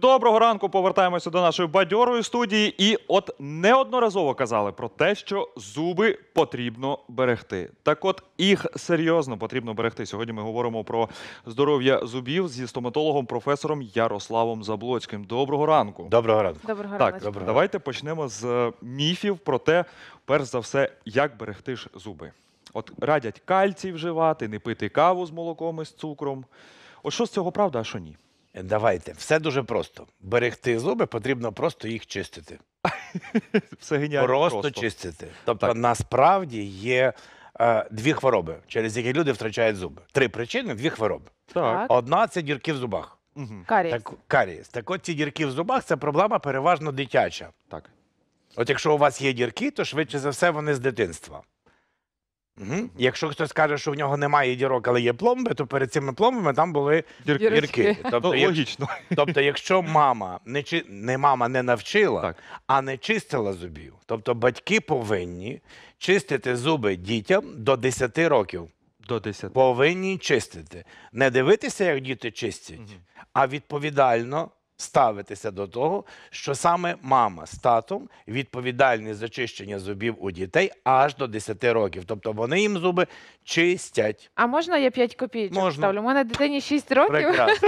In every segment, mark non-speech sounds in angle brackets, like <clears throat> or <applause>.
Доброго ранку. Повертаємося до нашої бадьорої студії. І от неодноразово казали про те, що зуби потрібно берегти. Так, от їх серйозно потрібно берегти. Сьогодні ми говоримо про здоров'я зубів зі стоматологом професором Ярославом Заблоцьким. Доброго ранку. Доброго ранку. Доброго ранку. Так, Доброго. давайте почнемо з е, міфів про те, перш за все, як берегти ж зуби. От радять кальцій вживати, не пити каву з молоком і з цукром. От що з цього правда, а що ні? Давайте. Все дуже просто. Берегти зуби потрібно просто їх чистити. <laughs> Все геніально. Просто, просто. чистити. Тобто, так. насправді є е, дві хвороби, через які люди втрачають зуби. Три причини, дві хвороби. Так. Одна це дірки в зубах. Угу. Карієс. Так, карієс. Так от ці дірки в зубах це проблема переважно дитяча. Так. От якщо у вас є дірки, то швидше за все вони з дитинства. Угу. Якщо хтось каже, що в нього немає дірок, але є пломби, то перед цими пломбами там були дірки. Дірочки. Тобто, ну, як- Логічно. тобто, якщо мама не чи не мама не навчила, Так. а не чистила зубів, тобто батьки повинні чистити зуби дітям до 10 років. До 10. Повинні чистити. Не дивитися, як діти чистять, а відповідально ставитися до того, що саме мама з татом відповідальні за чищення зубів у дітей аж до 10 років. Тобто вони їм зуби чистять. А можна я 5 копійок Можна. ставлю? У мене дитині 6 років, <laughs>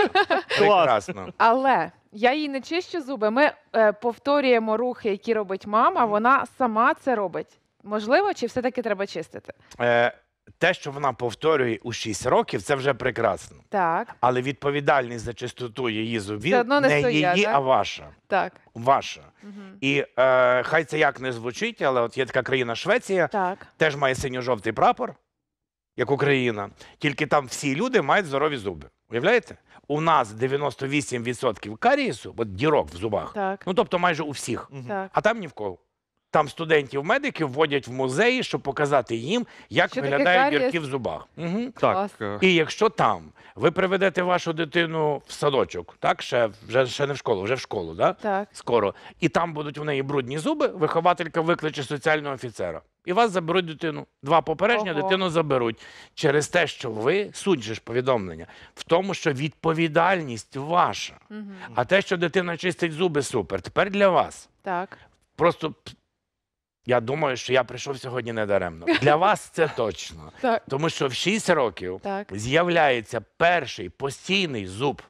Прекрасно. але я їй не чищу зуби. Ми е, повторюємо рухи, які робить мама. Вона сама це робить. Можливо, чи все-таки треба чистити? Е, те, що вона повторює у 6 років, це вже прекрасно. Так. Але відповідальність за чистоту її зубів не не своя, її, да? а ваша. Так. Ваша. І е, хай це як не звучить, але от є така країна Швеція, Так. теж має синьо-жовтий прапор, як Україна. Тільки там всі люди мають здорові зуби. Уявляєте? У нас 98% карієсу, от дірок в зубах. Так. Ну тобто майже у всіх. Так. А там ні в кого. Там студентів-медиків вводять в музеї, щоб показати їм, як Що виглядають дірки в зубах. Угу. Так. Е, і якщо там ви приведете вашу дитину в садочок, так ще вже ще не в школу, вже в школу, да? Так. скоро, і там будуть в неї брудні зуби, вихователька викличе соціального офіцера. І вас заберуть дитину. Два попередження, Ого. дитину заберуть через те, що ви суть повідомлення в тому, що відповідальність ваша. А те, що дитина чистить зуби, супер. Тепер для вас. Так. Просто я думаю, що я прийшов сьогодні недаремно Для вас це точно. <laughs> Тому що в 6 років Так. з'являється перший постійний зуб.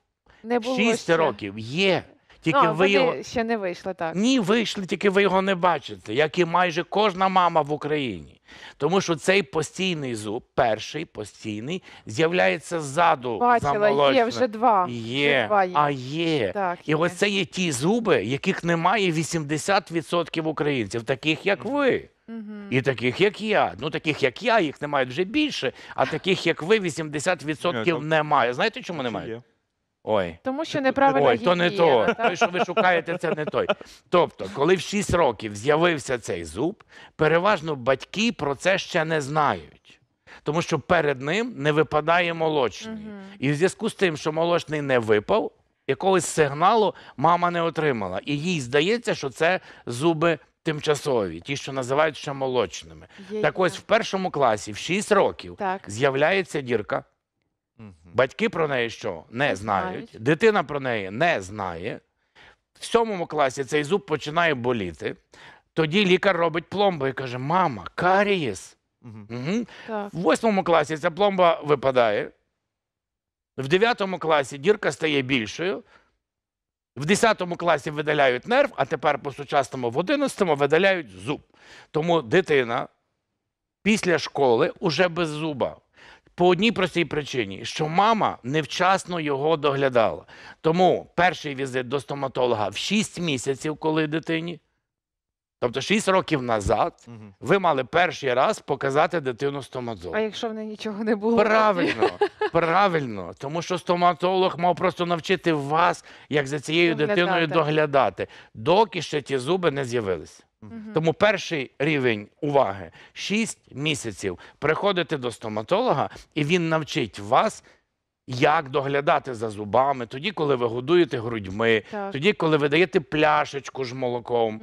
Не було 6 років є. Тільки ну, ви його ще не вийшли, так. ні вийшли, тільки ви його не бачите, як і майже кожна мама в Україні. Тому що цей постійний зуб, перший постійний, з'являється ззаду. Бачила, є вже два. Є, два є. А є. Так, І є. оце є ті зуби, яких немає 80% українців, таких як ви. І таких, як я. Ну, таких, як я, їх немає вже більше, а таких, як ви, 80% немає. Знаєте, чому немає? Ой, Тому що неправильно Ой, то не то. Той, що ви шукаєте, це не той. Тобто, коли в 6 років з'явився цей зуб, переважно батьки про це ще не знають, тому що перед ним не випадає молочний. Угу. І в зв'язку з тим, що молочний не випав, якогось сигналу мама не отримала. І їй здається, що це зуби тимчасові, ті, що називають ще молочними. Є, так ось в першому класі, в 6 років, з'являється дірка. Батьки про неї що не знають, дитина про неї не знає. В сьомому класі цей зуб починає боліти. Тоді лікар робить пломбу і каже: Мама, карієс. В восьмому класі ця пломба випадає. В дев'ятому класі дірка стає більшою. В 10 класі видаляють нерв, а тепер по сучасному в 11 видаляють зуб. Тому дитина після школи вже без зуба. По одній простій причині, що мама невчасно його доглядала. Тому перший візит до стоматолога в 6 місяців, коли дитині, тобто 6 років назад, ви мали перший раз показати дитину стоматологу. А якщо в неї нічого не було? Правильно, <laughs> правильно, тому що стоматолог мав просто навчити вас, як за цією дитиною Доглядати. доглядати, доки ще ті зуби не з'явилися. Тому перший рівень уваги 6 місяців приходите до стоматолога, і він навчить вас. Як доглядати за зубами, тоді, коли ви годуєте грудьми, тоді, коли ви даєте пляшечку ж молоком.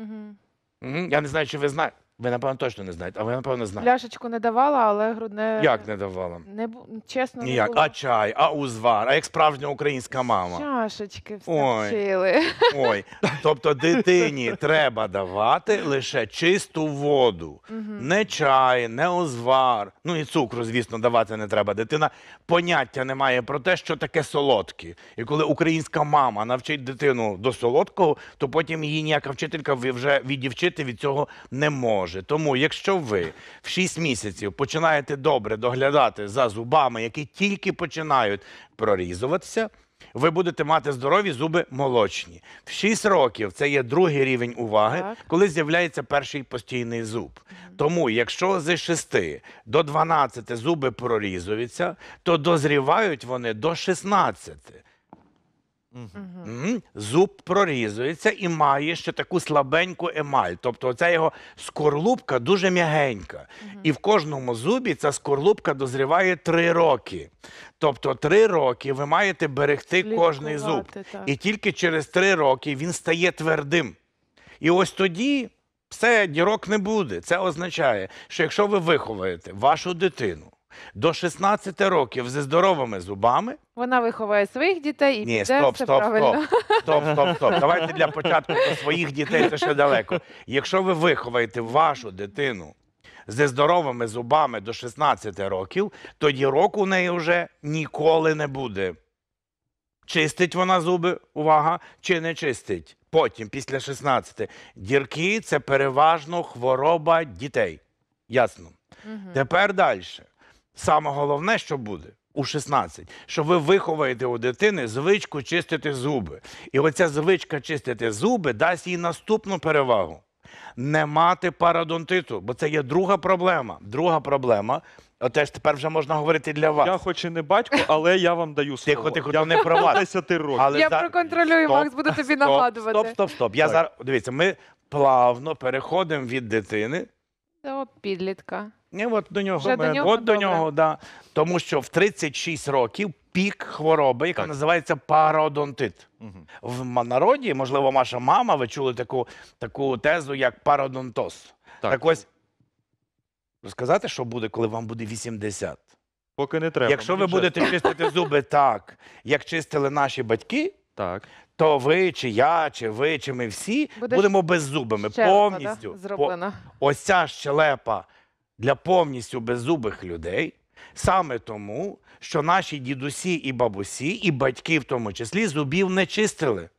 Я не знаю, чи ви знаєте. Ви, напевно, точно не знаєте, а ви, напевно, знаєте. Пляшечку не давала, але грудне Як не давала? не бу- чесно не Ніяк. було. А чай, а узвар, а як справжня українська мама. Чашечки встачили. Ой. Тобто дитині <laughs> треба давати лише чисту воду. Не чай, не узвар. Ну і цукру, звісно, давати не треба. Дитина поняття не має про те, що таке солодкі. І коли українська мама навчить дитину до солодкого, то потім її ніяка вчителька ви- вже відівчити від цього не може може. Тому, якщо ви в 6 місяців починаєте добре доглядати за зубами, які тільки починають прорізуватися. Ви будете мати здорові зуби молочні. В 6 років це є другий рівень уваги, так. коли з'являється перший постійний зуб. Тому, якщо з 6 до 12 зуби прорізуються, то дозрівають вони до 16. Зуб прорізується і має ще таку слабеньку емаль. Тобто оця його скорлупка дуже м'ягенька. І в кожному зубі ця скорлупка дозріває три роки. Тобто три роки ви маєте берегти кожний зуб. І тільки через три роки він стає твердим. І ось тоді все, дірок не буде. Це означає, що якщо ви виховуєте вашу дитину до 16 років зі здоровими зубами. Вона виховує своїх дітей і Ні, піде стоп, все стоп, правильно. стоп, стоп, стоп, стоп. Давайте для початку до своїх дітей це ще далеко. Якщо ви виховаєте вашу дитину зі здоровими зубами до 16 років, тоді року у неї вже ніколи не буде. Чистить вона зуби, увага, чи не чистить. Потім, після 16, дірки це переважно хвороба дітей. Ясно. Тепер далі. Саме головне, що буде у 16, що ви виховаєте у дитини звичку чистити зуби. І оця звичка чистити зуби дасть їй наступну перевагу. Не мати парадонтиту, бо це є друга проблема. Друга проблема. Отеж тепер вже можна говорити для вас. Я хоч і не батько, але я вам даю слово. Тихо, тихо, я не про вас. 10 років. Але Я за- проконтролюю, Стоп, Макс, буду тобі нагадувати. Стоп, стоп, стоп. Я зараз дивіться, ми плавно переходимо від дитини До підлітка. Ні, от до нього, Вже до нього, от до нього, да. Тому що в 36 років пік хвороби, яка називається пародонтит. В народі, можливо, ваша мама, ви чули таку, таку тезу, як пародонтоз. Так. Так. ось розказати, що буде, коли вам буде 80. Поки не треба. Якщо ви мені будете чистити зуби <laughs> так, як чистили наші батьки, Так. то ви, чи я, чи ви, чи ми всі будемо беззубими Щелепа, да, повністю. По- Ось ця щелепа для повністю беззубих людей, саме тому, що наші дідусі і бабусі, і батьки в тому числі, зубів не чистили.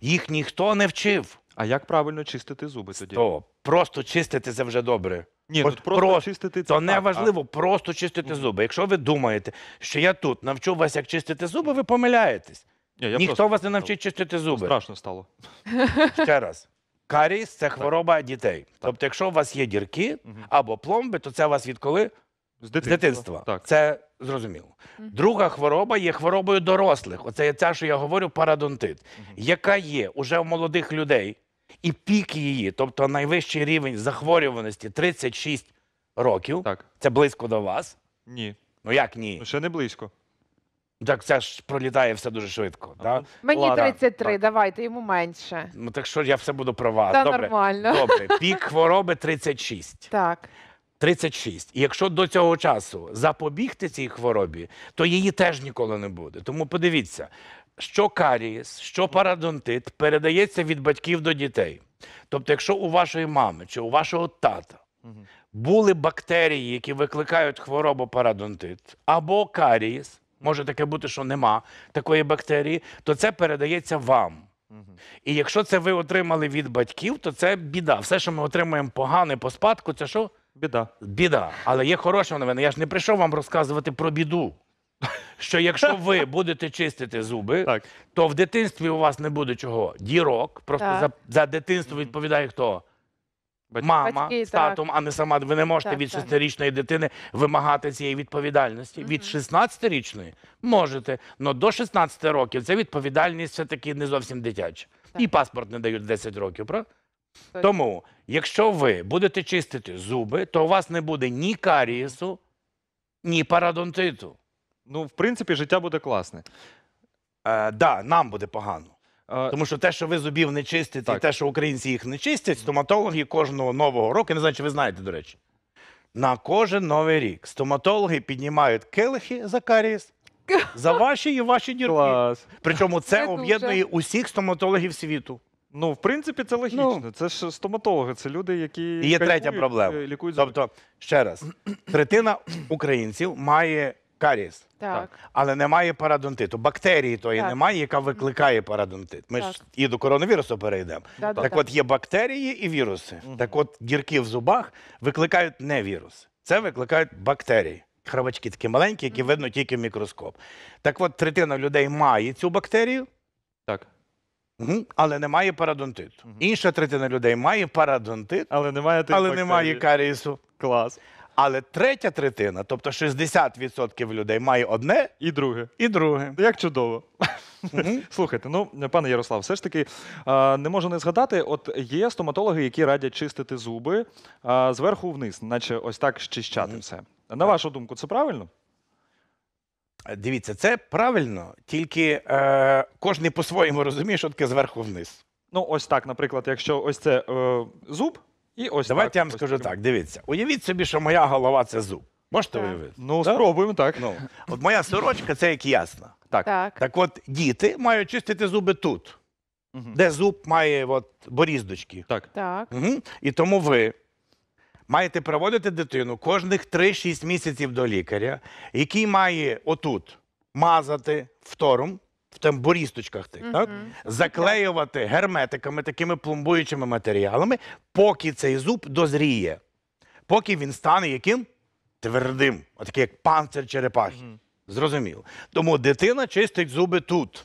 Їх ніхто не вчив. А як правильно чистити зуби тоді? То просто чистити це вже добре. Ні, ну От просто, просто чистити це. То не важливо, просто чистити зуби. Якщо ви думаєте, що я тут навчу вас, як чистити зуби, ви помиляєтесь. Ні, я Ніхто просто- вас не навчить чистити зуби. Страшно стало. Ще раз. Каріс це хвороба дітей. Тобто, якщо у вас є дірки або пломби, то це у вас відколи? З дитинства. З дитинства. Так. Це зрозуміло. Друга хвороба є хворобою дорослих. Оце є ця, що я говорю, парадонтит, яка є уже у молодих людей, і пік її, тобто найвищий рівень захворюваності 36 років. Так. Це близько до вас. Ні. Ну як ні? Ну, ще не близько. Так це ж пролітає все дуже швидко. Да? Мені Ладно. 33, давайте, йому менше. Ну так що я все буду про вас. Та Добре. нормально. Добре. <laughs> Пік хвороби 36. Так. 36. І якщо до цього часу запобігти цій хворобі, то її теж ніколи не буде. Тому подивіться, що карієс, що парадонтит передається від батьків до дітей. Тобто, якщо у вашої мами чи у вашого тата були бактерії, які викликають хворобу парадонтит або карієс, може таке бути, що нема такої бактерії, то це передається вам. І якщо це ви отримали від батьків, то це біда. Все, що ми отримуємо погане по спадку, це що? Біда. Біда. Але є хороша новина. Я ж не прийшов вам розказувати про біду. Що якщо ви <laughs> будете чистити зуби, Так. то в дитинстві у вас не буде чого. Дірок. Просто за, за дитинство відповідає хто? мама з татом, а не сама. Ви не можете Так, від 6-річної дитини вимагати цієї відповідальності. Від 16-річної можете, але до 16 років це відповідальність все таки не зовсім дитяча. І паспорт не дають 10 років, правда? Тому, якщо ви будете чистити зуби, то у вас не буде ні карієсу, ні парадонтиту. Ну, в принципі, життя буде класне. Е, да, нам буде погано. Тому що те, що ви зубів не чистите, і те, що українці їх не чистять, стоматологи кожного нового року, я не знаю, чи ви знаєте, до речі, на кожен новий рік стоматологи піднімають келихи за карієс, за ваші і ваші дірки. Клас. Причому це Це дуже. об'єднує усіх стоматологів світу. Ну, в принципі, це логічно. Ну. це ж стоматологи, це люди, які І є третя проблема. Лікують Тобто, ще раз, третина українців має каріс. Так. Але немає парадонтиту. Бактерії тої Так. немає, яка викликає парадонтит. Ми ж і до коронавірусу перейдемо. Да, да, так, от є бактерії і віруси. Так от дірки в зубах викликають не вірус. Це викликають бактерії. Храбачки такі маленькі, які видно тільки в мікроскоп. Так от третина людей має цю бактерію, Так. мгм, але немає парадонтиту. Інша третина людей має парадонтит, Але немає тих але немає карієсу. Клас. Але третя третина, тобто 60% людей, має одне і друге. і друге. Як чудово. <laughs> Слухайте, ну пане Ярослав, все ж таки не можу не згадати. От є стоматологи, які радять чистити зуби зверху вниз, наче ось так щищати все. На вашу думку, це правильно? Е, дивіться, це правильно, тільки е, кожен по-своєму розуміє, що таке зверху вниз. Ну, ось так, наприклад, якщо ось це е, зуб, і ось Давайте я вам скажу так: дивіться, уявіть собі, що моя голова це зуб. Можете Так. уявити? Ну, Да? спробуємо, так. Ну, от моя сорочка це як ясна. Так. Так. Так от діти мають чистити зуби тут, Мгм. де зуб має от, боріздочки. Так. Так. Мгм. І тому ви маєте проводити дитину кожних 3-6 місяців до лікаря, який має отут мазати фторум, в тамбурісточках тих, так? заклеювати герметиками, такими пломбуючими матеріалами, поки цей зуб дозріє, поки він стане яким твердим, отакий як панцир черепахи. Зрозуміло. Тому дитина чистить зуби тут.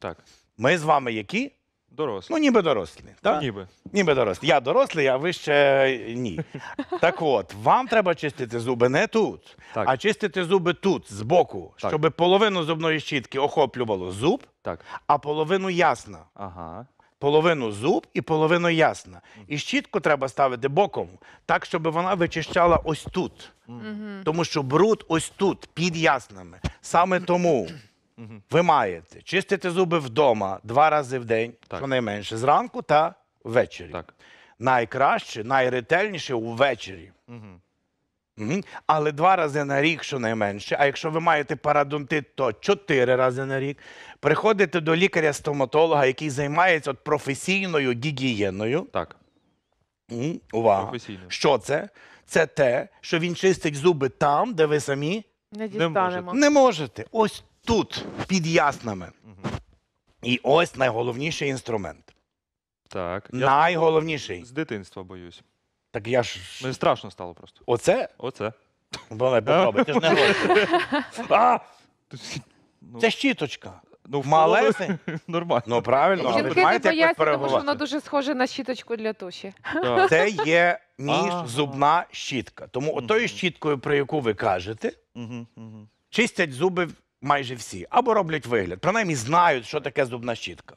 Так. Ми з вами які? Дорослий. Ну, ніби дорослі. Так? Ніби. Ніби дорослі. Я дорослий, а ви ще ні. <laughs> Так от, вам треба чистити зуби не тут, Так. а чистити зуби тут, збоку, Так. щоб половину зубної щітки охоплювало зуб, Так. а половину ясна. Ага. Половину зуб і половину ясна. І щітку треба ставити боком, так, щоб вона вичищала ось тут. Тому що бруд ось тут, під яснами. Саме тому ви маєте чистити зуби вдома два рази в день, Так. щонайменше зранку та ввечері. Так. Найкраще, найретельніше увечері. Мгм. Але два рази на рік щонайменше. А якщо ви маєте парадонтит, то чотири рази на рік. Приходите до лікаря-стоматолога, який займається от професійною гігієною. Так. М, Увага. Професійно. Що це? Це те, що він чистить зуби там, де ви самі Не дістанемо. не можете. Ось тут, під яснами. І ось найголовніший інструмент. Так. Найголовніший. з дитинства боюсь. Так я ж. Мені страшно стало просто. Оце? Оце. Давай, <laughs> попробуй, ти ж не гості. <laughs> Ну, Це щіточка. Ну, Малесень? <laughs> Нормально. Ну правильно, Жінки не бояться, тому що воно дуже схоже на щіточку для туші. Це є ніж, зубна щітка. Тому отою щіткою, про яку ви кажете, чистять зуби майже всі, або роблять вигляд, принаймні знають, що таке зубна щітка.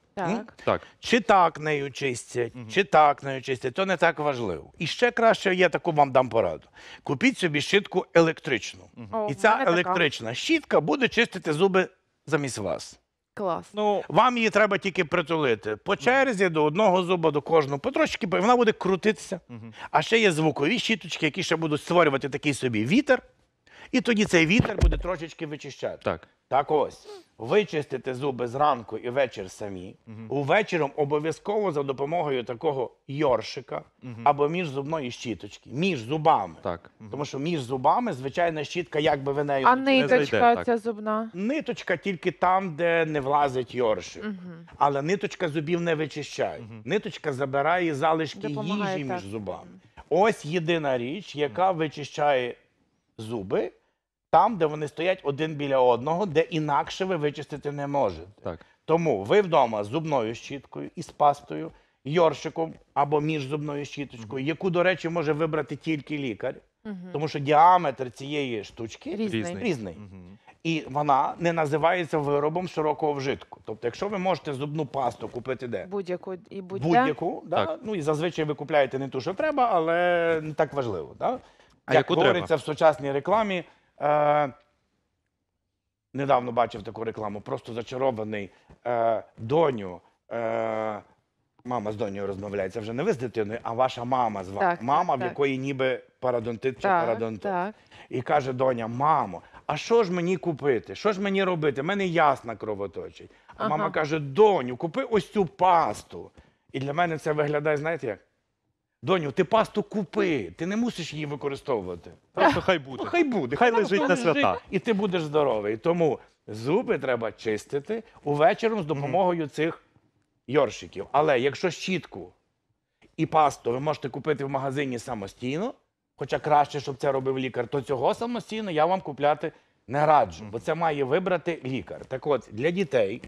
Так. Чи так нею чистять, чи так нею чистять, то не так важливо. І ще краще я таку вам дам пораду. Купіть собі щітку електричну. І ця електрична щітка буде чистити зуби замість вас. Класно. Ну, Вам її треба тільки притулити. По черзі до одного зуба, до кожного, потрошки, бо вона буде крутитися. А ще є звукові щіточки, які ще будуть створювати такий собі вітер. І тоді цей вітер буде трошечки вичищати. Так. Так ось, вичистити зуби зранку і вечір самі. Угу. Увечером обов'язково за допомогою такого йоршика угу. або між зубної щіточки, між зубами. Так. Угу. Тому що між зубами звичайна щітка, як би ви нею А ниточка зайде, ця зубна. Ниточка тільки там, де не влазить йоршик. Угу. Але ниточка зубів не вичищає. Угу. Ниточка забирає залишки Допомагає їжі так. між зубами. Ось єдина річ, яка вичищає зуби там, де вони стоять один біля одного, де інакше ви вичистити не можете. Так. Тому ви вдома з зубною щіткою і з пастою, йоршиком або між зубною щіточкою, mm яку, до речі, може вибрати тільки лікар, mm тому що діаметр цієї штучки різний. різний. Mm І вона не називається виробом широкого вжитку. Тобто, якщо ви можете зубну пасту купити де будь-яку і будь-яку, будь да? ну і зазвичай ви купляєте не ту, що треба, але не так важливо. Да? як яку говориться в сучасній рекламі. Е, недавно бачив таку рекламу, просто зачарований е, доню. Е, мама з донею розмовляється вже не ви з дитиною, а ваша мама з вами. мама, в якої ніби парадонтит чи парадонтит. І каже доня: мамо, а що ж мені купити? Що ж мені робити? В мене ясна кровоточить. А мама каже: Доню, купи ось цю пасту. І для мене це виглядає, знаєте як? Доню, ти пасту купи, ти не мусиш її використовувати. Просто хай буде. Ну, хай буде, хай лежить на свята. І ти будеш здоровий. Тому зуби треба чистити увечером з допомогою цих йоршиків. Але якщо щітку і пасту ви можете купити в магазині самостійно, хоча краще, щоб це робив лікар, то цього самостійно я вам купляти не раджу, бо це має вибрати лікар. Так от, для дітей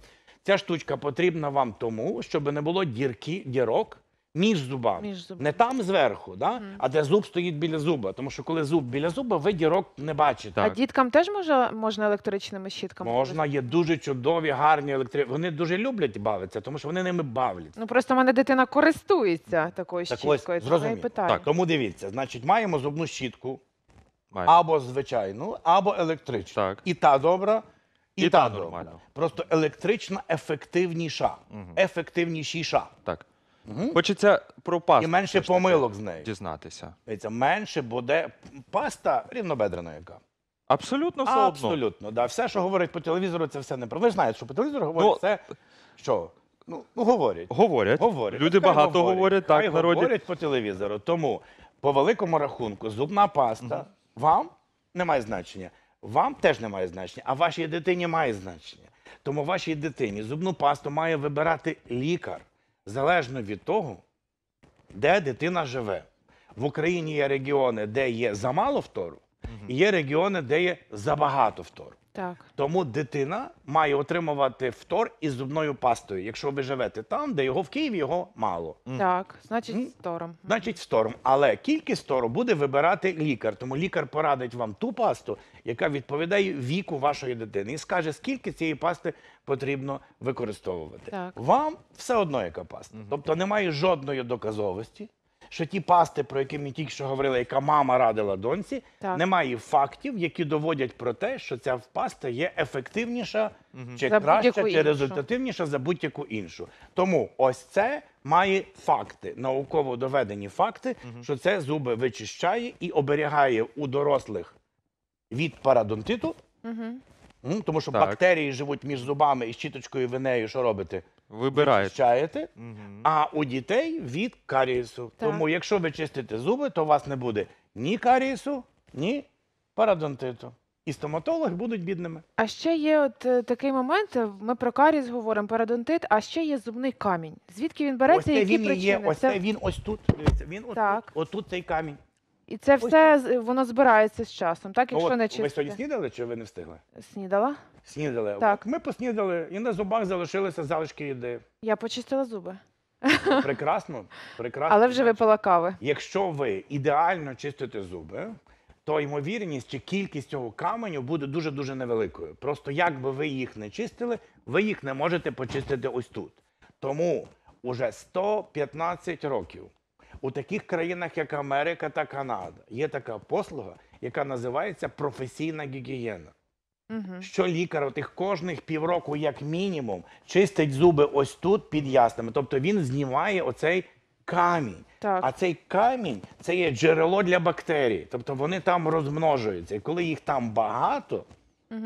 ця штучка потрібна вам тому, щоб не було дірки, дірок між зубами. Між зубами. Не там зверху, да? а де зуб стоїть біля зуба. Тому що коли зуб біля зуба, ви дірок не бачите. А діткам теж можна, можна електричними щітками? Можна, є дуже чудові, гарні електричні. Вони дуже люблять бавитися, тому що вони ними бавляться. Ну просто в мене дитина користується такою Так ось, щіткою. це я і питаю. Так. Тому дивіться, значить, маємо зубну щітку Майже. або звичайну, або електричну. Так. І та добра, і, І та, та добра. Просто електрична ефективніша. Ефективнішіша. Так. Мгм. Хочеться про пасту. І менше все ж помилок з нею. Дізнатися. Дивіться, менше буде паста рівнобедрена яка. Абсолютно все одно. Абсолютно. Да. Все, що говорять по телевізору, це все не про. Ви знаєте, що по телевізору говорять, Ну, це що? Ну, ну, говорять. Говорять. Говорять. Люди От ну, багато говорять, так, Хай народі. говорять по телевізору. Тому, по великому рахунку, зубна паста вам не має значення. Вам теж не має значення, а вашій дитині має значення. Тому вашій дитині зубну пасту має вибирати лікар залежно від того, де дитина живе. В Україні є регіони, де є замало втору, і є регіони, де є забагато втору. Так. Тому дитина має отримувати фтор із зубною пастою, якщо ви живете там, де його в Києві його мало. Так, значить, фтором. Значить, фтором. Але кількість фтору буде вибирати лікар. Тому лікар порадить вам ту пасту, яка відповідає віку вашої дитини, і скаже, скільки цієї пасти потрібно використовувати. Так. Вам все одно яка паста. Тобто немає жодної доказовості що ті пасти, про які ми тільки що говорили, яка мама радила доньці, Так. немає фактів, які доводять про те, що ця паста є ефективніша чи За краща, чи результативніша за будь-яку іншу. Тому ось це має факти, науково доведені факти, що це зуби вичищає і оберігає у дорослих від парадонтиту. М, Тому що Так. бактерії живуть між зубами і щіточкою винею, що робити? Вибираєте. Чаєте, а у дітей від карієсу. Так. Тому, якщо ви чистите зуби, то у вас не буде ні карісу, ні парадонтиту. І стоматологи будуть бідними. А ще є от е, такий момент. Е, ми про каріс говоримо, парадонтит, а ще є зубний камінь. Звідки він береться? і Ось це які він причини? є, ось це він ось тут. Дивіться, він отут, Так. отут цей камінь. І це все воно збирається з часом, так? Ну якщо От, не ви сьогодні снідали чи ви не встигли? Снідала. Снідали. Так. Ми поснідали, і на зубах залишилися залишки їди. Я почистила зуби, Прекрасно, <laughs> прекрасно. але вже випила кави. Якщо ви ідеально чистите зуби, то ймовірність чи кількість цього каменю буде дуже дуже невеликою. Просто як би ви їх не чистили, ви їх не можете почистити ось тут. Тому уже 115 років у таких країнах, як Америка та Канада, є така послуга, яка називається професійна гігієна. Угу. Що лікар от кожних півроку, як мінімум, чистить зуби ось тут під яснами. Тобто він знімає оцей камінь. Так. А цей камінь це є джерело для бактерій. Тобто вони там розмножуються. І коли їх там багато, угу.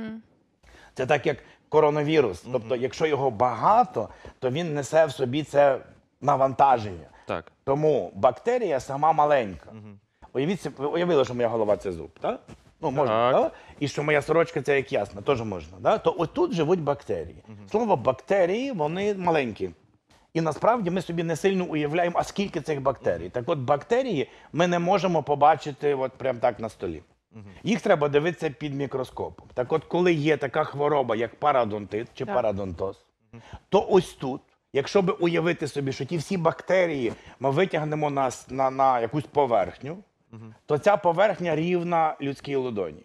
це так як коронавірус. Тобто, якщо його багато, то він несе в собі це навантаження. Так. Тому бактерія сама маленька. Угу. Уявіть, уявили, що моя голова це зуб, так? Ну, можна, так. Да? І що моя сорочка це як ясна, теж можна. Да? То отут живуть бактерії. Угу. Слово бактерії, вони маленькі. І насправді ми собі не сильно уявляємо, а скільки цих бактерій. Так от бактерії ми не можемо побачити от прям так на столі. Їх треба дивитися під мікроскопом. Так от, коли є така хвороба, як парадонтит чи так. парадонтоз, то ось тут Якщо би уявити собі, що ті всі бактерії ми витягнемо нас на, на якусь поверхню, угу. то ця поверхня рівна людській ладоні.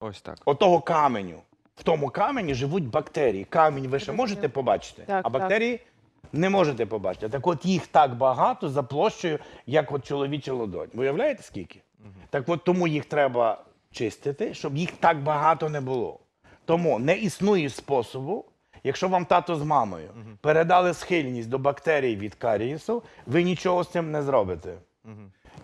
Ось так. Отого каменю. В тому камені живуть бактерії. Камінь ви ще можете побачити, так, а бактерії так. не можете побачити. Так от їх так багато за площею, як от чоловіча ладонь. Ви уявляєте скільки? Угу. Так от тому їх треба чистити, щоб їх так багато не було. Тому не існує способу. Якщо вам тато з мамою передали схильність до бактерій від карієсу, ви нічого з цим не зробите.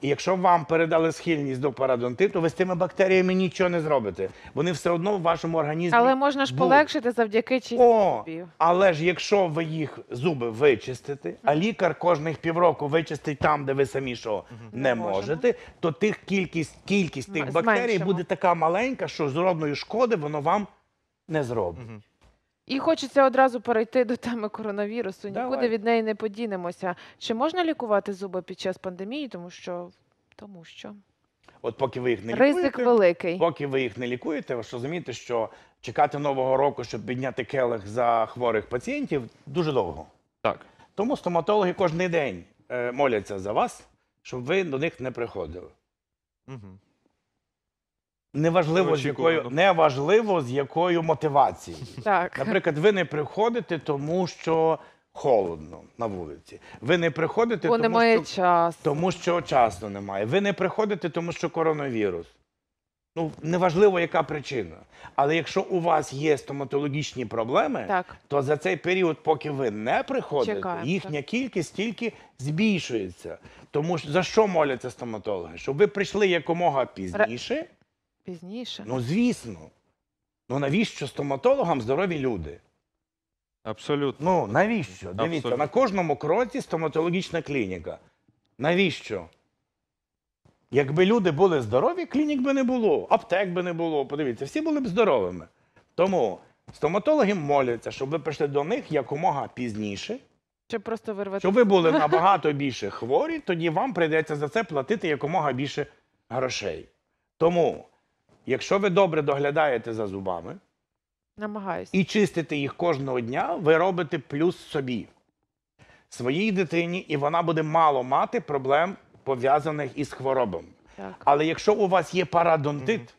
І якщо вам передали схильність до парадонтиту, ви з тими бактеріями нічого не зробите. Вони все одно в вашому організмі. Але можна ж полегшити завдяки О, зубів. Але ж якщо ви їх зуби вичистите, а лікар кожних півроку вичистить там, де ви самі що не можете, то тих кількість тих бактерій буде така маленька, що зробної шкоди воно вам не зробить. І хочеться одразу перейти до теми коронавірусу. Нікуди від неї не подінемося. Чи можна лікувати зуби під час пандемії, тому що тому що От поки ви їх не ризик лікуєте, великий. поки ви їх не лікуєте, ви ж розумієте, що чекати нового року, щоб підняти келих за хворих пацієнтів, дуже довго. Так. Тому стоматологи кожен день е, моляться за вас, щоб ви до них не приходили. Угу. Неважливо з якою неважливо з якою мотивацією. Так. Наприклад, ви не приходите, тому що холодно на вулиці. Ви не приходите, тому немає що, часу. тому що часу немає. Ви не приходите, тому що коронавірус. Ну, неважливо, яка причина. Але якщо у вас є стоматологічні проблеми, Так. то за цей період, поки ви не приходите, Чекаємо, їхня кількість тільки збільшується. Тому що за що моляться стоматологи? Щоб ви прийшли якомога пізніше Пізніше. Ну, звісно. Ну навіщо стоматологам здорові люди? Абсолютно. Ну, навіщо? Дивіться, Абсолютно. на кожному кроці стоматологічна клініка. Навіщо? Якби люди були здорові, клінік би не було, аптек би не було. Подивіться, всі були б здоровими. Тому стоматологи моляться, щоб ви прийшли до них якомога пізніше. Щоб просто вирвати. Щоб ви були <laughs> набагато більше хворі, тоді вам прийдеться за це платити якомога більше грошей. Тому Якщо ви добре доглядаєте за зубами Намагаюся. і чистите їх кожного дня, ви робите плюс собі, своїй дитині, і вона буде мало мати проблем, пов'язаних із хворобами. Так. Але якщо у вас є парадонтит, mm -hmm.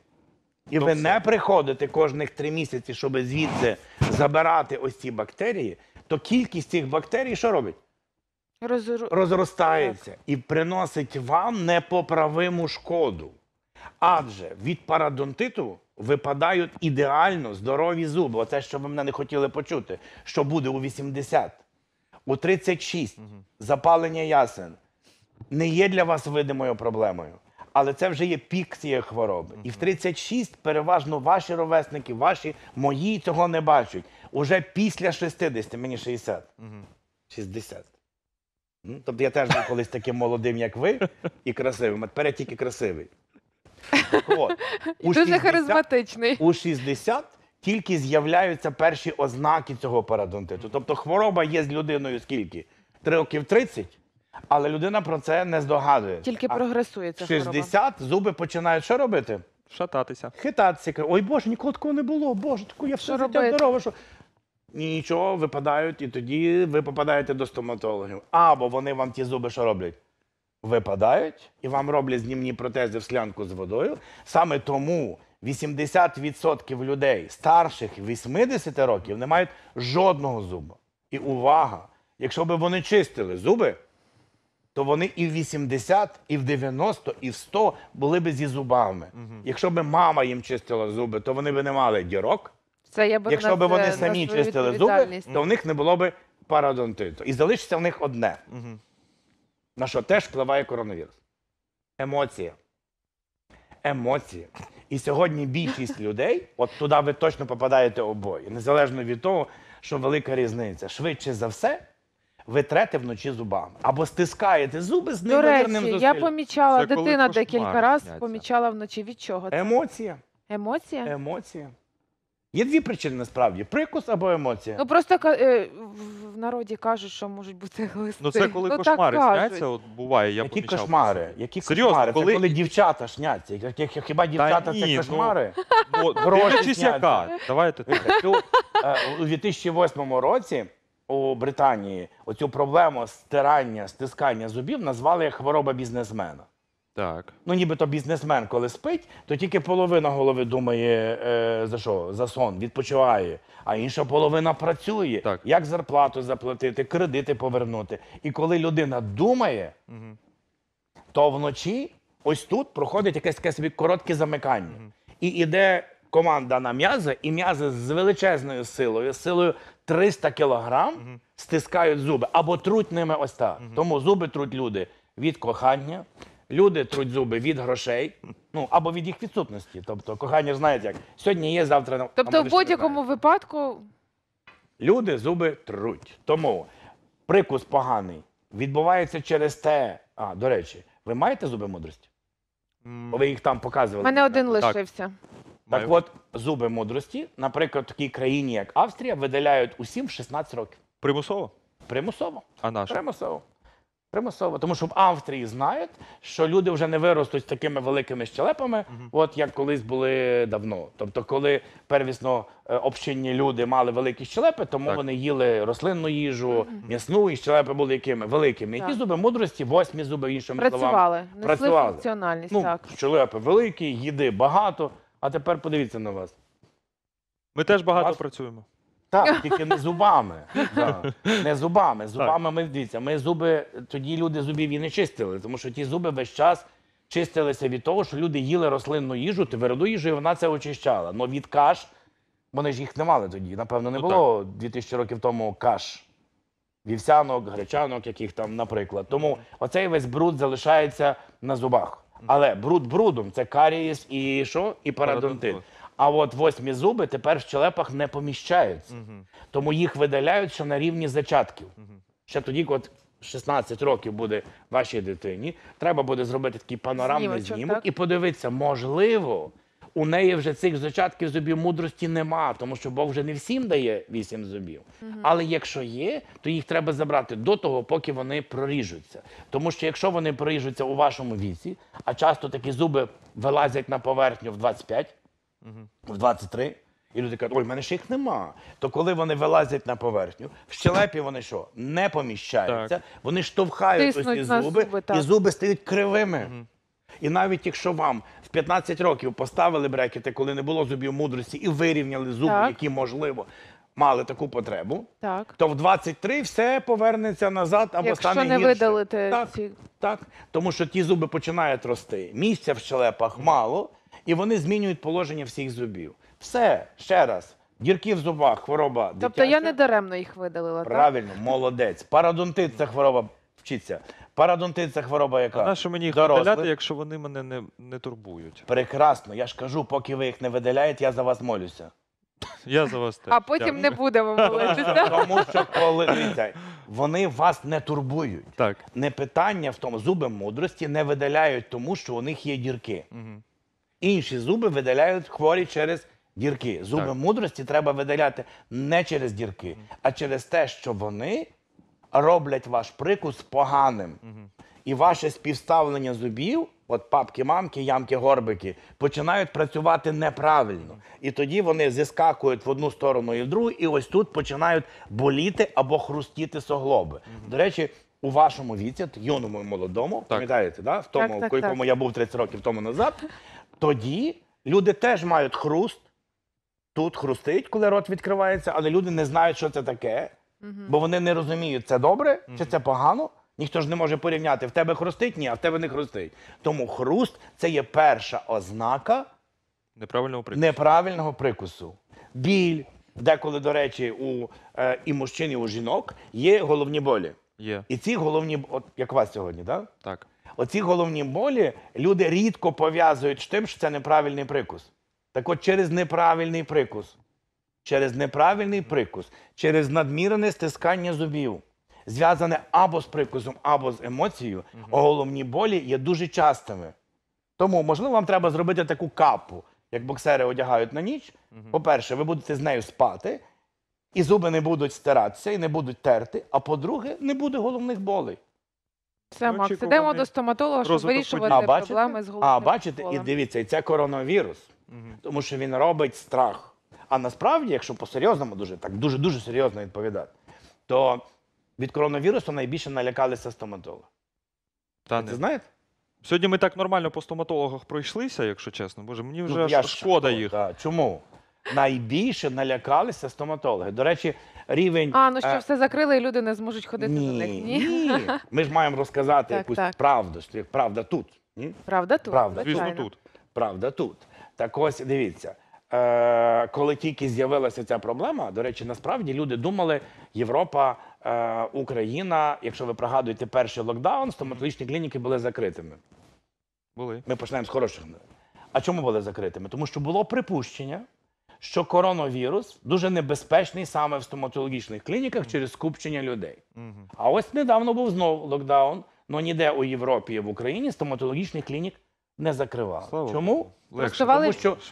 і То ви ну, все. не приходите кожних три місяці, щоб звідси забирати ось ці бактерії, то кількість цих бактерій що робить? Розр... Розростається так. і приносить вам непоправиму шкоду. Адже від парадонтиту випадають ідеально здорові зуби. Оце, що ви мене не хотіли почути, що буде у 80, у 36 запалення ясен не є для вас видимою проблемою. Але це вже є пік цієї хвороби. І в 36 переважно ваші ровесники, ваші мої цього не бачать. Уже після 60, мені 60. 60. Ну, тобто я теж був колись таким молодим, як ви, і красивим. А тепер я тільки красивий у Дуже 60 харизматичний. У 60 тільки з'являються перші ознаки цього парадонтиту. Тобто хвороба є з людиною скільки? Три років 30, але людина про це не здогадує. Тільки А прогресує ця хвороба. 60 зуби починають що робити? Шататися. Хитатися. Ой Боже, ніколи такого не було. Боже, таку я все Що життя робити? Нічого, випадають, і тоді ви попадаєте до стоматологів. Або вони вам ті зуби що роблять? випадають і вам роблять знімні протези в склянку з водою. Саме тому 80% людей старших 80 років не мають жодного зуба. І увага! Якщо б вони чистили зуби, то вони і в 80, і в 90, і в 100 були б зі зубами. Угу. Якщо б мама їм чистила зуби, то вони б не мали дірок. Це я б Якщо б вони е, самі чистили зуби, то в них не було б парадонтиту. І залишиться в них одне. Угу на що теж впливає коронавірус. Емоції. Емоції. І сьогодні більшість людей, от туди ви точно попадаєте обоє, незалежно від того, що велика різниця. Швидше за все, ви трете вночі зубами або стискаєте зуби з До речі, я помічала, Це дитина декілька разів помічала вночі. Від чого це? Емоція. Емоція? Емоція. Є дві причини насправді: прикус або емоція. Ну просто е, в- народі кажуть, що можуть бути <laughs> глисти. Ну це коли ну, так кошмари кажуть. сняться, от буває, я які помічав. кошмари? Які Серйозно, кошмари? Коли... коли- коли дівчата шняться. Хіба дівчата це ну. кошмари? Бо, ну, дивлячись, яка. Давайте так. Слухай, е, е, У 2008 році у Британії оцю проблему стирання, стискання зубів назвали як хвороба бізнесмена. Так. Ну, нібито бізнесмен, коли спить, то тільки половина голови думає е, за що? За сон, відпочиває, а інша половина працює. Так. Як зарплату заплатити, кредити повернути. І коли людина думає, угу. то вночі ось тут проходить якесь таке собі коротке замикання. Угу. І йде команда на м'язи, і м'язи з величезною силою, з силою 300 кілограм, угу. стискають зуби або труть ними ось так. Угу. Тому зуби труть люди від кохання. Люди труть зуби від грошей, ну або від їх відсутності. Тобто, кохання ж знаєте як сьогодні є, завтра не Тобто, в будь-якому випадку люди зуби труть. Тому прикус поганий відбувається через те. А до речі, ви маєте зуби мудрості? Бо ви їх там показували. У Мене один лишився. Так, от зуби мудрості, наприклад, в такій країні, як Австрія, видаляють усім в 16 років. Примусово? Примусово. А наш? Примусово. Примусово, тому що в Австрії знають, що люди вже не виростуть з такими великими щелепами, uh от як колись були давно. Тобто, коли первісно е, общинні люди мали великі щелепи, тому так. вони їли рослинну їжу, uh м'ясну і щелепи були якими великими. Які зуби мудрості, восьмі зуби іншими працювали, словами несли працювали. функціональність. Ну, так. щелепи великі, їди багато. А тепер подивіться на вас. Ми теж багато Вас... працюємо. Так, тільки не зубами. Не зубами. Зубами ми дивіться. Ми зуби, тоді люди зубів і не чистили, тому що ті зуби весь час чистилися від того, що люди їли рослинну їжу, тверду їжу, і вона це очищала. Ну від каш вони ж їх не мали тоді. Напевно, не ну було 2000 років тому каш. Вівсянок, гречанок, яких там, наприклад. Тому оцей весь бруд залишається на зубах. Але бруд брудом це карієс і що? І парадонтин. А от восьмі зуби тепер в щелепах не поміщаються, угу. тому їх видаляють ще на рівні зачатків. Угу. Ще тоді, от 16 років буде вашій дитині, треба буде зробити такий панорамний Знімочок, знімок так? і подивитися, можливо, у неї вже цих зачатків зубів мудрості нема, тому що Бог вже не всім дає вісім зубів. Угу. Але якщо є, то їх треба забрати до того, поки вони проріжуться. Тому що якщо вони проріжуться у вашому віці, а часто такі зуби вилазять на поверхню в 25, в 23. І люди кажуть, ой, в мене ще їх нема. То коли вони вилазять на поверхню, в щелепі вони що? Не поміщаються, вони штовхають Тиснуть ось ці зуби, зуби, і зуби стають кривими. І навіть якщо вам в 15 років поставили брекети, коли не було зубів мудрості, і вирівняли зуби, Так. які, можливо, мали таку потребу, Так. то в 23 все повернеться назад або Якщо стане не гірше. так, ці- так, тому що ті зуби починають рости. Місця в щелепах мало, і вони змінюють положення всіх зубів. Все ще раз. Дірки в зубах, хвороба дитяча. Тобто я не даремно їх видалила. Правильно, так? молодець. Парадонтит це хвороба. Вчиться. Парадонтит це хвороба, яка нащо мені їх Дорослих. видаляти, якщо вони мене не, не турбують? Прекрасно. Я ж кажу, поки ви їх не видаляєте, я за вас молюся. Я за вас теж. А потім Дякую. не будемо молитися. <laughs> Тому що коли дивіться, вони вас не турбують. Так. Не питання в тому, зуби мудрості не видаляють, тому що у них є дірки. Угу інші зуби видаляють хворі через дірки. Зуби Так. мудрості треба видаляти не через дірки, а через те, що вони роблять ваш прикус поганим. І ваше співставлення зубів, от папки, мамки, ямки, горбики, починають працювати неправильно. І тоді вони зіскакують в одну сторону і в другу, і ось тут починають боліти або хрустіти соглоби. До речі, у вашому віці, юному і молодому, пам'ятаєте, да? в тому, Так, так, в якому так. я був 30 років тому назад, тоді люди теж мають хруст. Тут хрустить, коли рот відкривається, але люди не знають, що це таке, бо вони не розуміють, це добре чи це погано. Ніхто ж не може порівняти в тебе хрустить, ні, а в тебе не хрустить. Тому хруст це є перша ознака неправильного прикусу. Неправильного прикусу. Біль, деколи, до речі, у е, і мужчин, і у жінок є головні болі. Є. І ці головні, от як у вас сьогодні, так? Так оці головні болі люди рідко пов'язують з тим, що це неправильний прикус. Так от через неправильний прикус, через неправильний прикус, через надмірне стискання зубів, зв'язане або з прикусом, або з емоцією, головні болі є дуже частими. Тому, можливо, вам треба зробити таку капу, як боксери одягають на ніч. По-перше, ви будете з нею спати, і зуби не будуть стиратися, і не будуть терти. А по-друге, не буде головних болей. Це Макс, йдемо до стоматолога, щоб розвиток вирішувати А, проблеми з головним А, бачите, і дивіться, і це коронавірус, тому що він робить страх. А насправді, якщо по-серйозному, дуже так дуже дуже серйозно відповідати, то від коронавірусу найбільше налякалися стоматологи. Та це знаєте? Сьогодні ми так нормально по стоматологах пройшлися, якщо чесно. Боже, мені ну, вже Ну, аж я шкода шкода. їх. Чому? Найбільше налякалися стоматологи. До речі, рівень. А, ну що е, все закрили, і люди не зможуть ходити до них. Ні, ні. Ми ж маємо розказати Так, якусь так. правду. Правда тут. Ні? Правда тут? Правда. звісно, тут. Правда тут. Так ось дивіться. Е, коли тільки з'явилася ця проблема, до речі, насправді люди думали, Європа, е, Україна, якщо ви пригадуєте перший локдаун, стоматологічні клініки були закритими. Були. Ми почнемо з хороших. А чому були закритими? Тому що було припущення, що коронавірус дуже небезпечний саме в стоматологічних клініках через скупчення людей. А ось недавно був знову локдаун, але ніде у Європі і в Україні стоматологічних клінік не закривали. Чому?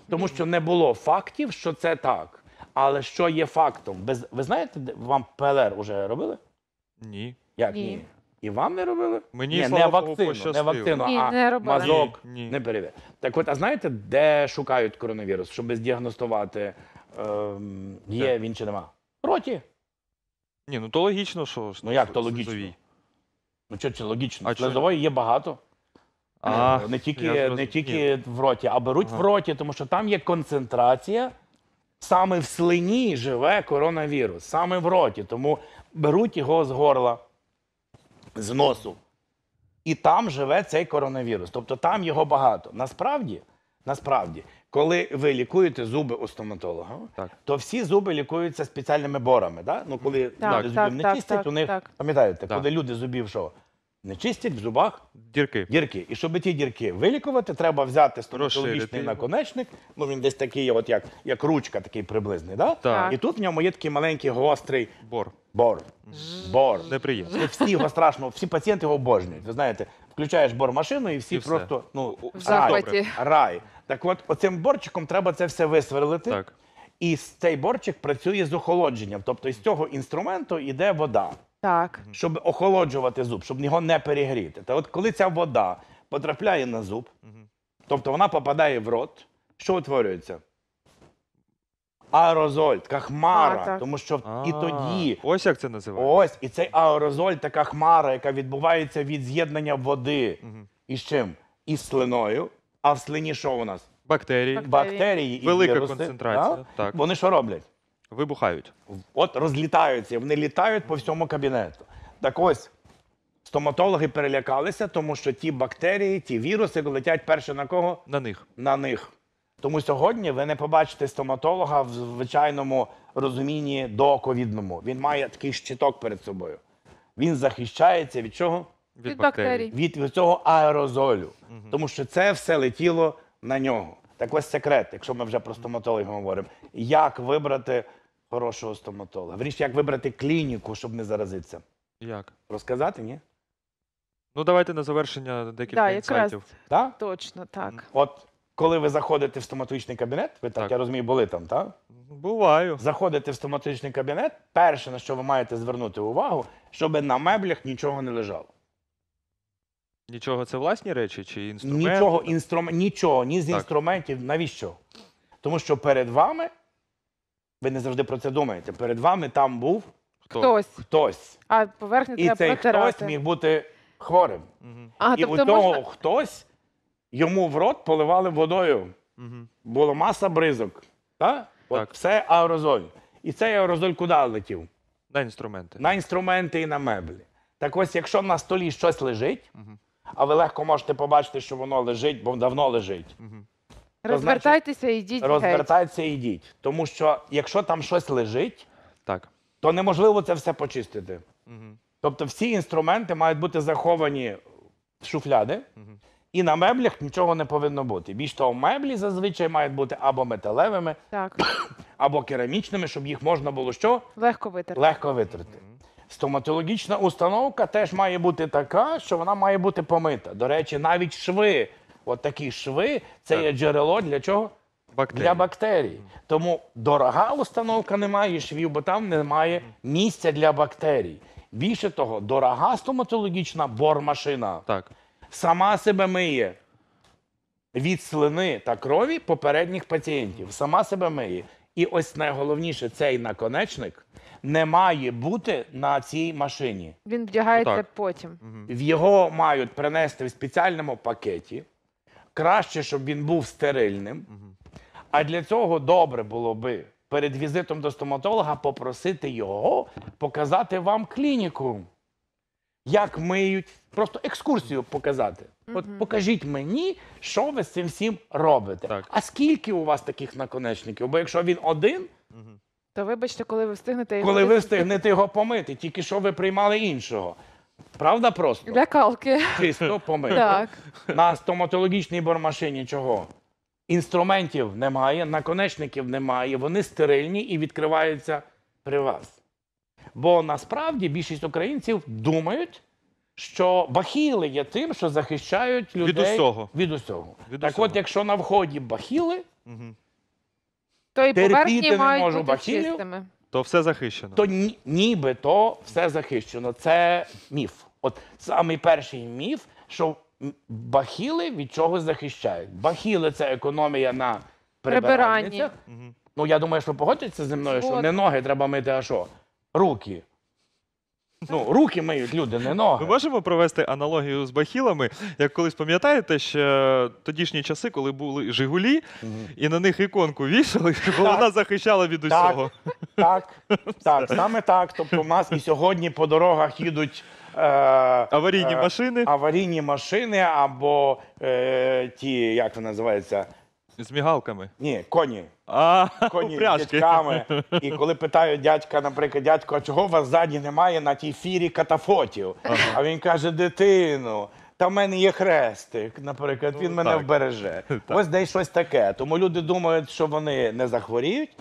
Тому що, не було фактів, що це так. Але що є фактом? ви знаєте, вам ПЛР вже робили? Ні. Як Ні. І вам не робили? Мені Ні, не слава Богу, не вакцину, Ні, а не мазок Ні, ні. не перевір. Так от, а знаєте, де шукають коронавірус, щоб здіагностувати, ем, є Де? він чи нема? В Роті. Ні, ну то логічно, що ж. Ну, як то логічно? Ну що це логічно? А А чого? є багато. А, е, не тільки, не тільки в роті, а беруть в роті, тому що там є концентрація. Саме в слині живе коронавірус, саме в роті. Тому беруть його з горла з носу. І там живе цей коронавірус. Тобто там його багато. Насправді, насправді, коли ви лікуєте зуби у стоматолога, Так. то всі зуби лікуються спеціальними борами. Да? Ну, коли так, люди зубів так, не так, чистять, так, у них так. пам'ятаєте, Так. коли люди зубів що? не чистять в зубах Дірки. дірки. І щоб ті дірки вилікувати, треба взяти стоматологічний наконечник. Ну він десь такий, от як, як ручка, такий приблизний. Да? Так. І тут в ньому є такий маленький гострий Бор. бор. Бор. Неприємно. всі його страшно, всі пацієнти його обожнюють. Ви знаєте, включаєш бормашину і всі І просто ну В рай, рай. Так от оцим борчиком треба це все висверлити. Так. І цей борчик працює з охолодженням. Тобто з цього інструменту йде вода. Так. щоб охолоджувати зуб, щоб його не перегріти. Та от коли ця вода потрапляє на зуб, тобто вона попадає в рот, що утворюється? Аерозоль, така хмара, А, так. тому що А, і тоді Ось як це називається. Ось, і цей аерозоль, така хмара, яка відбувається від з'єднання води. І з чим? І з слиною. А в слині що у нас? Бактерії. Бактерії і Велика віруси, концентрація, так. Вони що роблять? Вибухають. От розлітаються, вони літають по всьому кабінету. Так ось стоматологи перелякалися, тому що ті бактерії, ті віруси летять перше на кого? На них. На них. Тому сьогодні ви не побачите стоматолога в звичайному розумінні доковідному. Він має такий щиток перед собою. Він захищається від чого? Від, від бактерій. Від, від цього аерозолю. Угу. Тому що це все летіло на нього. Так ось секрет, якщо ми вже про стоматологи говоримо, як вибрати хорошого стоматолога? Вріш, як вибрати клініку, щоб не заразитися? Як? Розказати, ні? Ну, давайте на завершення декілька Да, інсайтів. Так? точно так. От коли ви заходите в стоматологічний кабінет, ви так, Так. я розумію, були там, так? Буваю. Заходите в стоматологічний кабінет, перше, на що ви маєте звернути увагу, щоб на меблях нічого не лежало. Нічого це власні речі чи інструменти? Нічого, інструм... нічого ні з Так. інструментів. Навіщо? Тому що перед вами ви не завжди про це думаєте. Перед вами там був Хтось. хтось. А поверхню І цей протирати. хтось міг бути хворим. А, І тобто у того можна... хтось йому в рот поливали водою. Мгм. Була маса бризок. Та? От Так. Все аерозоль. І цей аерозоль куди летів? На інструменти. На інструменти і на меблі. Так ось, якщо на столі щось лежить, а ви легко можете побачити, що воно лежить, бо давно лежить. Мгм. Розвертайтеся, і йдіть. Розвертайтеся і йдіть. Тому що якщо там щось лежить, Так. то неможливо це все почистити. Угу. Тобто всі інструменти мають бути заховані в шуфляди, Мгм. і на меблях нічого не повинно бути. Більш того, меблі зазвичай мають бути або металевими, Так, <coughs> або керамічними, щоб їх можна було що? легко витерти. Легко витрати. Стоматологічна установка теж має бути така, що вона має бути помита. До речі, навіть шви от такі шви це є джерело для чого? Бактерії. Для бактерій. Тому дорога установка немає швів, бо там немає місця для бактерій. Більше того, дорога стоматологічна бормашина Так. сама себе миє від слини та крові попередніх пацієнтів. Сама себе миє. І ось найголовніше, цей наконечник не має бути на цій машині. Він вдягається Ну, потім. В його мають принести в спеціальному пакеті краще, щоб він був стерильним. А для цього добре було би перед візитом до стоматолога попросити його показати вам клініку. Як миють, просто екскурсію показати. От покажіть мені, що ви з цим всім робите. Так. А скільки у вас таких наконечників? Бо якщо він один, То вибачте, коли ви встигнете його коли ви встигнете його помити, тільки що ви приймали іншого. Правда просто? Лякалки. калки. Чисто помито. Так. На стоматологічній бормашині чого? Інструментів немає, наконечників немає, вони стерильні і відкриваються при вас. Бо насправді більшість українців думають, що бахіли є тим, що захищають людей Від усього. Від усього. Від так усього. от, якщо на вході бахіли, угу. то і поверхні не мають можу бути бахілів. чистими. То все захищено. То ні, нібито все захищено. Це міф. От самий перший міф, що бахіли від чогось захищають. Бахіли це економія на прибиранні. Прибиранні. Ну я думаю, що погодяться зі мною, що не ноги треба мити, а що? Руки. Ну, руки миють люди, не ноги. Ми можемо провести аналогію з бахілами, як колись пам'ятаєте, що тодішні часи, коли були Жигулі, і на них іконку вішали, бо вона захищала від Так. усього. Так, так, саме так. Тобто, у нас і сьогодні по дорогах їдуть е, Аварійні е, машини. аварійні машини або е, ті, як вони називаються, з мігалками. Ні, коні. А, Коні з <laughs> упряжки. дядьками. І коли питаю дядька, наприклад, дядько, а чого вас ззаді немає на тій фірі катафотів? А він каже: дитину, та в мене є хрестик, наприклад, він ну, мене так. вбереже. <laughs> Ось десь щось таке. Тому люди думають, що вони не захворіють.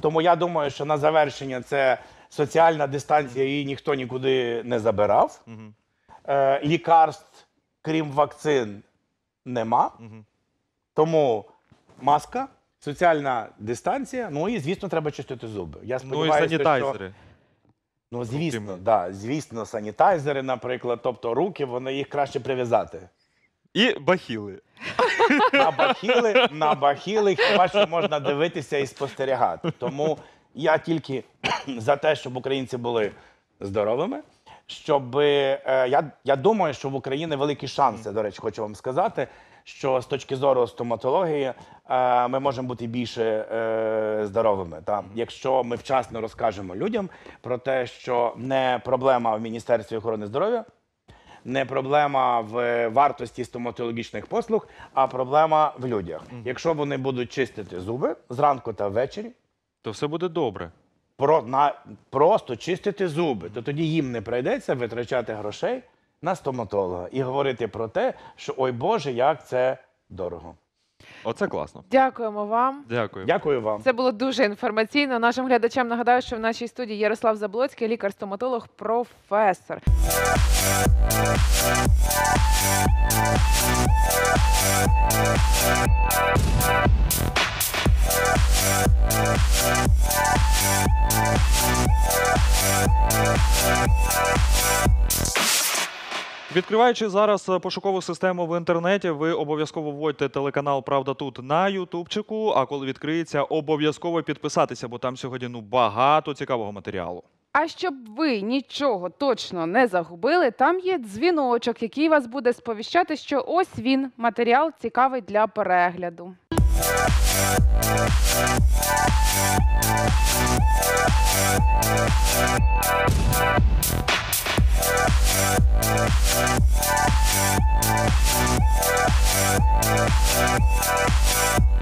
Тому я думаю, що на завершення це соціальна дистанція, її ніхто нікуди не забирав. Е, Лікарств, крім вакцин, нема. Тому маска, соціальна дистанція. Ну і звісно, треба чистити зуби. Я Ну і сподіваюся, що... санітайзери. Ну, звісно, да, звісно, санітайзери, наприклад, тобто руки, вони їх краще прив'язати. І бахіли. <laughs> На бахіли, на бахіли, хіба що можна дивитися і спостерігати. Тому я тільки <clears throat> за те, щоб українці були здоровими. Щоб е, я, я думаю, що в Україні великі шанси, до речі, хочу вам сказати, що з точки зору стоматології Е, ми можемо бути більше е, здоровими. якщо ми вчасно розкажемо людям про те, що не проблема в міністерстві охорони здоров'я. Не проблема в вартості стоматологічних послуг, а проблема в людях. Якщо вони будуть чистити зуби зранку та ввечері, то все буде добре. просто чистити зуби, то тоді їм не прийдеться витрачати грошей на стоматолога і говорити про те, що ой Боже, як це дорого. Оце класно. Дякуємо вам. Дякую. Дякую вам. Це було дуже інформаційно. Нашим глядачам нагадаю, що в нашій студії Ярослав Заблоцький, лікар-стоматолог, професор. We'll be right back. Відкриваючи зараз е, пошукову систему в інтернеті, ви обов'язково вводьте телеканал Правда тут на Ютубчику. А коли відкриється, обов'язково підписатися, бо там сьогодні ну багато цікавого матеріалу. А щоб ви нічого точно не загубили, там є дзвіночок, який вас буде сповіщати, що ось він матеріал цікавий для перегляду. We'll